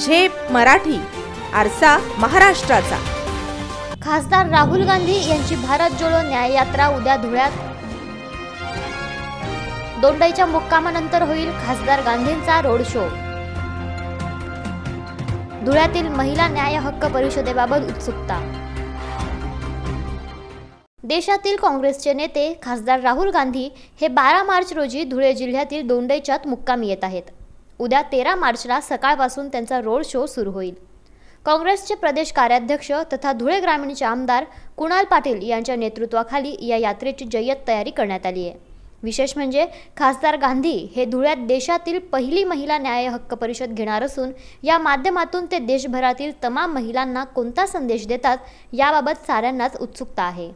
झेप मराठी आरसा महाराष्ट्राचा खासदार राहुल गांधी यांची भारत जोडो न्याय यात्रा उद्या धुळ्यात दोंडाईच्या मुक्कामानंतर होईल खासदार गांधींचा रोड शो धुळ्यातील महिला न्याय हक्क परिषदेबाबत उत्सुकता देशातील काँग्रेसचे नेते खासदार राहुल गांधी हे बारा मार्च रोजी धुळे जिल्ह्यातील दोंडईच्यात मुक्कामी येत आहेत उद्या तेरा मार्चला सकाळपासून त्यांचा रोड शो सुरू होईल काँग्रेसचे प्रदेश कार्याध्यक्ष तथा धुळे ग्रामीणचे आमदार कुणाल पाटील यांच्या नेतृत्वाखाली या यात्रेची जय्यत तयारी करण्यात आली आहे विशेष म्हणजे खासदार गांधी हे धुळ्यात देशातील पहिली महिला न्याय हक्क परिषद घेणार असून या माध्यमातून ते देशभरातील तमाम महिलांना कोणता संदेश देतात याबाबत साऱ्यांनाच उत्सुकता आहे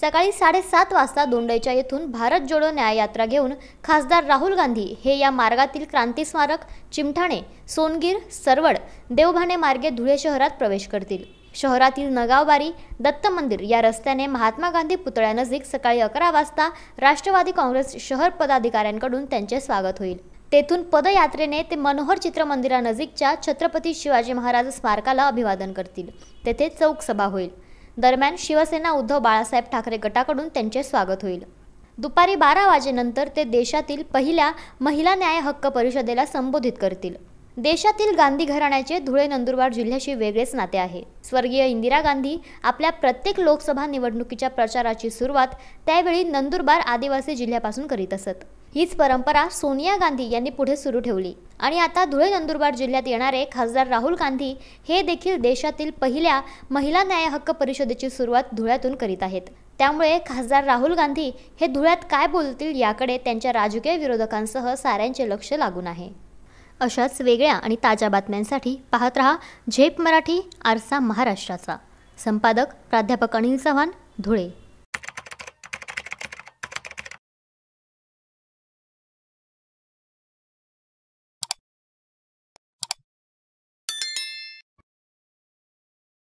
सकाळी साडेसात वाजता दोंडईच्या येथून भारत जोडो यात्रा घेऊन खासदार राहुल गांधी हे या मार्गातील क्रांती स्मारक चिमठाणे सोनगीर सरवड देवभाणे मार्गे धुळे शहरात प्रवेश करतील शहरातील नगावबारी दत्त मंदिर या रस्त्याने महात्मा गांधी पुतळ्यानजीक सकाळी अकरा वाजता राष्ट्रवादी काँग्रेस शहर पदाधिकाऱ्यांकडून त्यांचे स्वागत होईल तेथून पदयात्रेने ते मनोहर चित्र मंदिरानजीकच्या छत्रपती शिवाजी महाराज स्मारकाला अभिवादन करतील तेथे चौक सभा होईल दरम्यान शिवसेना उद्धव बाळासाहेब ठाकरे गटाकडून त्यांचे स्वागत होईल दुपारी बारा वाजेनंतर ते देशातील पहिल्या महिला न्याय हक्क परिषदेला संबोधित करतील देशातील गांधी घराण्याचे धुळे नंदुरबार जिल्ह्याशी वेगळेच नाते आहे स्वर्गीय इंदिरा गांधी आपल्या प्रत्येक लोकसभा निवडणुकीच्या प्रचाराची सुरुवात त्यावेळी नंदुरबार आदिवासी जिल्ह्यापासून करीत असत हीच परंपरा सोनिया गांधी यांनी पुढे सुरू ठेवली आणि आता धुळे नंदुरबार जिल्ह्यात येणारे खासदार राहुल गांधी हे देखील देशातील पहिल्या महिला न्याय हक्क परिषदेची सुरुवात धुळ्यातून करीत आहेत त्यामुळे खासदार राहुल गांधी हे धुळ्यात काय बोलतील याकडे त्यांच्या राजकीय विरोधकांसह साऱ्यांचे लक्ष लागून आहे अशाच वेगळ्या आणि ताज्या बातम्यांसाठी पाहत रहा झेप मराठी आरसा महाराष्ट्राचा संपादक प्राध्यापक अनिल चव्हाण धुळे